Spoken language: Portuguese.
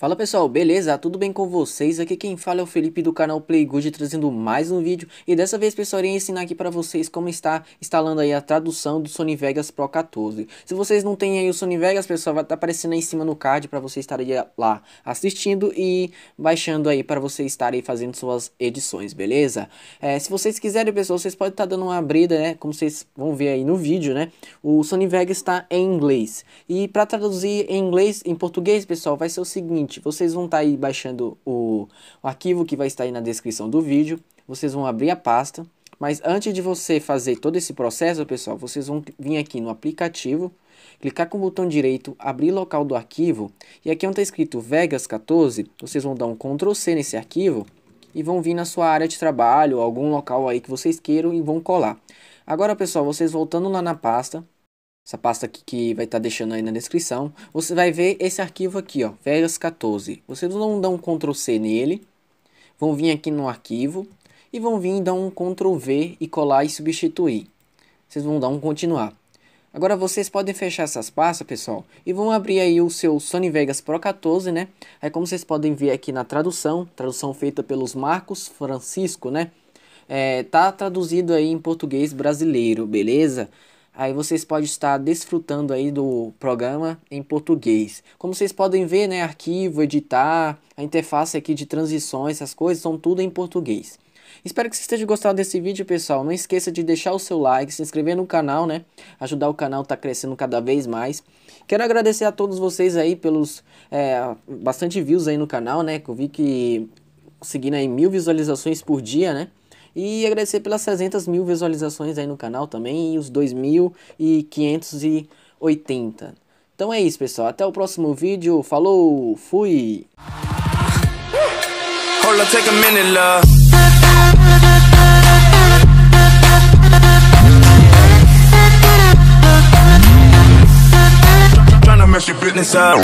Fala pessoal, beleza? Tudo bem com vocês? Aqui quem fala é o Felipe do canal Playgood trazendo mais um vídeo e dessa vez pessoal irei ensinar aqui para vocês como está instalando aí a tradução do Sony Vegas Pro 14. Se vocês não têm aí o Sony Vegas pessoal vai estar tá aparecendo aí em cima no card para vocês estarem lá assistindo e baixando aí para vocês estarem fazendo suas edições, beleza? É, se vocês quiserem pessoal, vocês podem estar tá dando uma abrida né, como vocês vão ver aí no vídeo né, o Sony Vegas está em inglês e para traduzir em inglês em português pessoal vai ser o seguinte seguinte, vocês vão estar tá aí baixando o, o arquivo que vai estar aí na descrição do vídeo. Vocês vão abrir a pasta. Mas antes de você fazer todo esse processo, pessoal, vocês vão vir aqui no aplicativo, clicar com o botão direito, abrir local do arquivo, e aqui onde está escrito Vegas 14, vocês vão dar um Ctrl C nesse arquivo e vão vir na sua área de trabalho, algum local aí que vocês queiram e vão colar. Agora, pessoal, vocês voltando lá na pasta, essa pasta aqui que vai estar tá deixando aí na descrição, você vai ver esse arquivo aqui, ó, Vegas 14. Vocês vão dar um Ctrl C nele, vão vir aqui no arquivo e vão vir dar um Ctrl V e colar e substituir. Vocês vão dar um continuar. Agora vocês podem fechar essas pastas, pessoal, e vão abrir aí o seu Sony Vegas Pro 14, né? Aí como vocês podem ver aqui na tradução, tradução feita pelos Marcos Francisco, né? É, tá traduzido aí em português brasileiro, beleza? Aí vocês podem estar desfrutando aí do programa em português. Como vocês podem ver, né, arquivo, editar, a interface aqui de transições, essas coisas, são tudo em português. Espero que vocês estejam gostando desse vídeo, pessoal. Não esqueça de deixar o seu like, se inscrever no canal, né? Ajudar o canal a tá crescendo cada vez mais. Quero agradecer a todos vocês aí pelos é, bastante views aí no canal, né? Que eu vi que conseguindo aí mil visualizações por dia, né? E agradecer pelas 300 mil visualizações aí no canal também e os 2.580. Então é isso, pessoal. Até o próximo vídeo. Falou, fui! Tryna mess your business up.